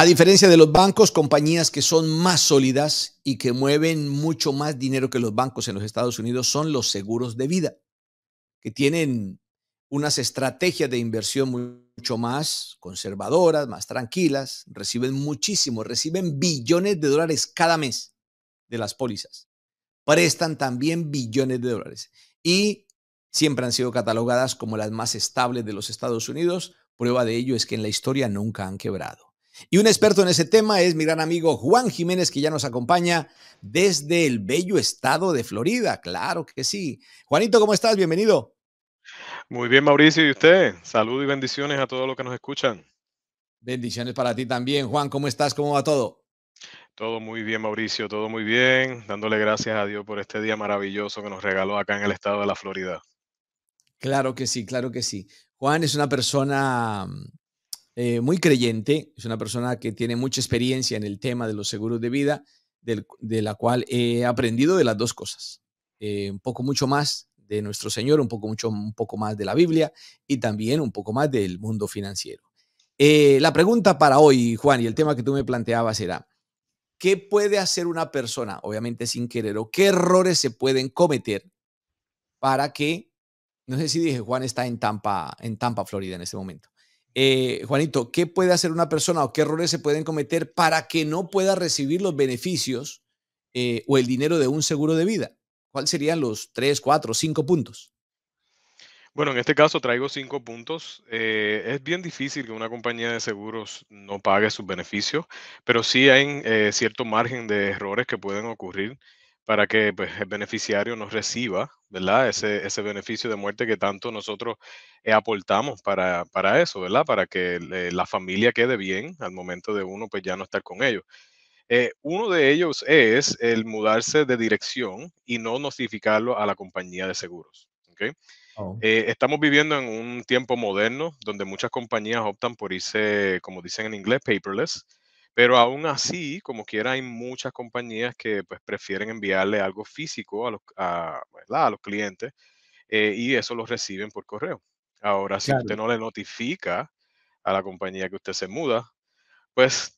A diferencia de los bancos, compañías que son más sólidas y que mueven mucho más dinero que los bancos en los Estados Unidos son los seguros de vida, que tienen unas estrategias de inversión mucho más conservadoras, más tranquilas, reciben muchísimo, reciben billones de dólares cada mes de las pólizas, prestan también billones de dólares y siempre han sido catalogadas como las más estables de los Estados Unidos. Prueba de ello es que en la historia nunca han quebrado. Y un experto en ese tema es mi gran amigo Juan Jiménez, que ya nos acompaña desde el bello estado de Florida. Claro que sí. Juanito, ¿cómo estás? Bienvenido. Muy bien, Mauricio, y usted. Salud y bendiciones a todos los que nos escuchan. Bendiciones para ti también, Juan. ¿Cómo estás? ¿Cómo va todo? Todo muy bien, Mauricio, todo muy bien. Dándole gracias a Dios por este día maravilloso que nos regaló acá en el estado de la Florida. Claro que sí, claro que sí. Juan es una persona mm, eh, muy creyente, es una persona que tiene mucha experiencia en el tema de los seguros de vida, de la cual he aprendido de las dos cosas. Eh, un poco mucho más de nuestro Señor, un poco, mucho, un poco más de la Biblia y también un poco más del mundo financiero. Eh, la pregunta para hoy, Juan, y el tema que tú me planteabas era, ¿qué puede hacer una persona, obviamente sin querer, o qué errores se pueden cometer para que, no sé si dije, Juan está en Tampa, en Tampa, Florida en este momento, eh, Juanito, ¿qué puede hacer una persona o qué errores se pueden cometer para que no pueda recibir los beneficios eh, o el dinero de un seguro de vida? ¿Cuáles serían los tres, cuatro, cinco puntos? Bueno, en este caso traigo cinco puntos. Eh, es bien difícil que una compañía de seguros no pague sus beneficios, pero sí hay cierto margen de errores que pueden ocurrir para que pues, el beneficiario no reciba ¿verdad? Ese, ese beneficio de muerte que tanto nosotros eh, aportamos para, para, eso, ¿verdad? Para que eh, la familia quede bien al momento de uno, pues ya no estar con ellos. Eh, uno de ellos es el mudarse de dirección y no notificarlo a la compañía de seguros. ¿okay? Oh. estamos viviendo en un tiempo moderno donde muchas compañías optan por irse, como dicen en inglés, paperless, pero aún así, como quiera, hay muchas compañías que pues, prefieren enviarle algo físico a los, a, los clientes eh, y eso lo reciben por correo. Ahora, si usted no le notifica a la compañía que usted se muda, pues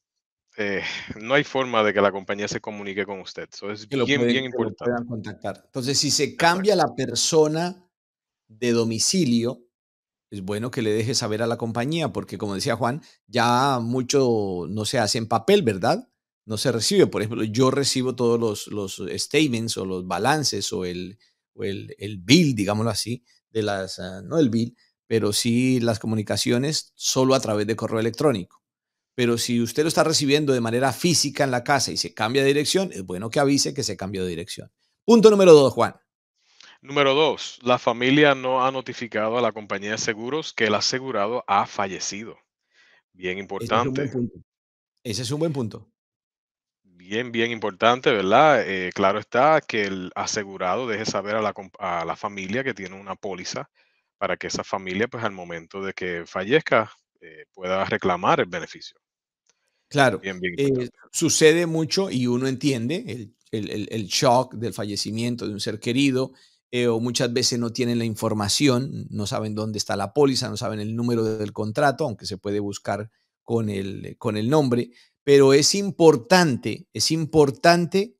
eh, no hay forma de que la compañía se comunique con usted. Eso es bien, importante. Entonces, si se cambia la persona de domicilio, es bueno que le deje saber a la compañía, porque como decía Juan, ya mucho no se hace en papel, ¿verdad? No se recibe. Por ejemplo, yo recibo todos los, statements o los balances o el, el, bill, digámoslo así, de las, ah, no el bill, pero sí las comunicaciones solo a través de correo electrónico. Pero si usted lo está recibiendo de manera física en la casa y se cambia de dirección, es bueno que avise que se cambió de dirección. Punto número dos, Juan. Número dos, la familia no ha notificado a la compañía de seguros que el asegurado ha fallecido. Bien importante. Ese es un buen punto. Bien, bien importante, ¿verdad? Eh, claro está que el asegurado deje saber a la, familia que tiene una póliza para que esa familia, pues al momento de que fallezca, eh, pueda reclamar el beneficio. Claro. Eh, sucede mucho y uno entiende el, shock del fallecimiento de un ser querido, eh, o muchas veces no tienen la información, no saben dónde está la póliza, no saben el número del contrato, aunque se puede buscar con el, con el nombre, pero es importante, es importante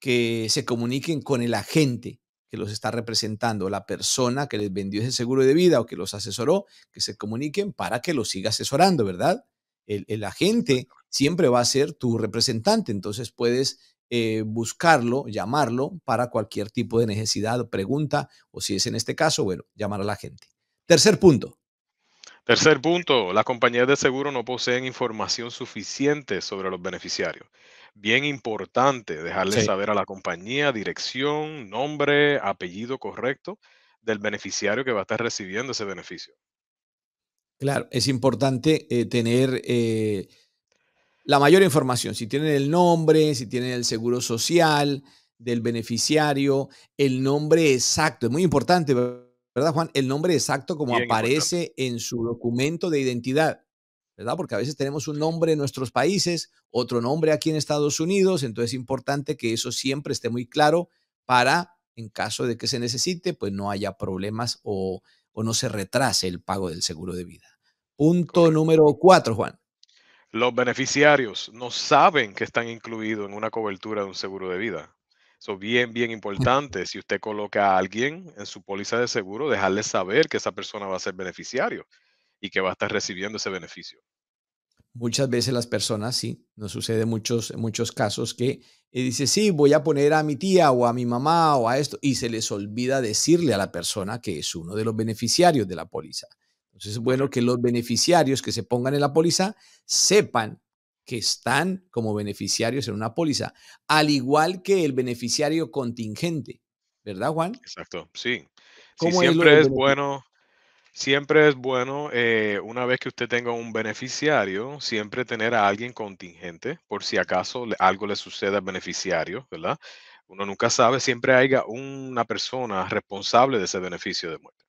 que se comuniquen con el agente que los está representando, la persona que les vendió ese seguro de vida o que los asesoró, que se comuniquen para que los siga asesorando, ¿verdad? El, el agente siempre va a ser tu representante, entonces puedes eh, buscarlo, llamarlo para cualquier tipo de necesidad, pregunta, o si es en este caso, bueno, llamar a la gente. Tercer punto. Tercer punto, las compañías de seguro no poseen información suficiente sobre los beneficiarios. Bien importante dejarle saber a la compañía dirección, nombre, apellido correcto del beneficiario que va a estar recibiendo ese beneficio. Claro, es importante eh, tener eh, la mayor información, si tienen el nombre, si tienen el seguro social del beneficiario, el nombre exacto, es muy importante, ¿verdad Juan? El nombre exacto como aparece en su documento de identidad. ¿verdad? Porque a veces tenemos un nombre en nuestros países, otro nombre aquí en Estados Unidos, entonces es importante que eso siempre esté muy claro para, en caso de que se necesite, pues no haya problemas o, o no se retrase el pago del seguro de vida. Punto número cuatro, Juan. Los beneficiarios no saben que están incluidos en una cobertura de un seguro de vida. Eso bien, bien importante. Si usted coloca a alguien en su póliza de seguro, dejarle saber que esa persona va a ser beneficiario y que va a estar recibiendo ese beneficio. Muchas veces las personas, sí, nos sucede muchos, muchos casos que eh, dice, sí, voy a poner a mi tía o a mi mamá o a esto, y se les olvida decirle a la persona que es uno de los beneficiarios de la póliza. Entonces es bueno que los beneficiarios que se pongan en la póliza sepan que están como beneficiarios en una póliza, al igual que el beneficiario contingente, ¿verdad, Juan? Exacto, sí. siempre es, bueno, siempre eh, es bueno, una vez que usted tenga un beneficiario, siempre tener a alguien contingente, por si acaso algo le sucede al beneficiario, ¿verdad? Uno nunca sabe, siempre haya una persona responsable de ese beneficio de muerte.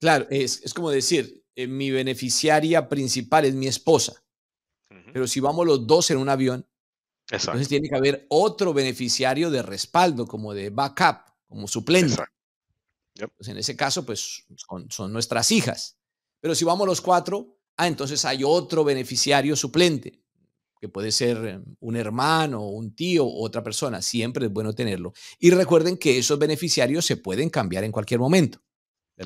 Claro, es, como decir, eh, mi beneficiaria principal es mi esposa, pero si vamos los dos en un avión, entonces tiene que haber otro beneficiario de respaldo, como de backup, como suplente. Pues en ese caso, pues son, nuestras hijas. Pero si vamos los cuatro, ah, entonces hay otro beneficiario suplente, que puede ser em, un hermano, un tío, otra persona. Siempre es bueno tenerlo. Y recuerden que esos beneficiarios se pueden cambiar en cualquier momento.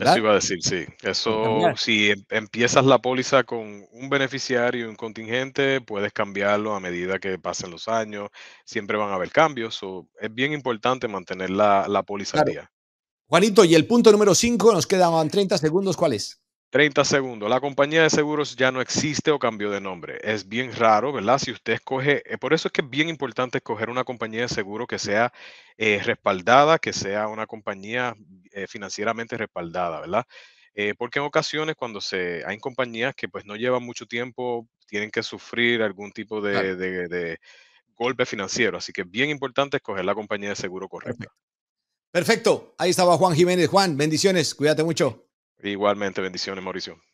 Eso iba a decir, sí. Eso, si em, empiezas la póliza con un beneficiario un contingente, puedes cambiarlo a medida que pasen los años. Siempre van a haber cambios. es bien importante mantener la, la póliza Juanito, y el punto número 5, nos quedaban 30 segundos. ¿Cuál es? 30 segundos. La compañía de seguros ya no existe o cambió de nombre. Es bien raro, ¿verdad? Si usted escoge, eh, por eso es que es bien importante escoger una compañía de seguro que sea eh, respaldada, que sea una compañía eh, financieramente respaldada, ¿verdad? Eh, porque en ocasiones cuando se, hay compañías que pues no llevan mucho tiempo, tienen que sufrir algún tipo de, golpe financiero. Así que es bien importante escoger la compañía de seguro correcta. Perfecto. Ahí estaba Juan Jiménez. Juan, bendiciones. Cuídate mucho. Igualmente, bendiciones, Mauricio.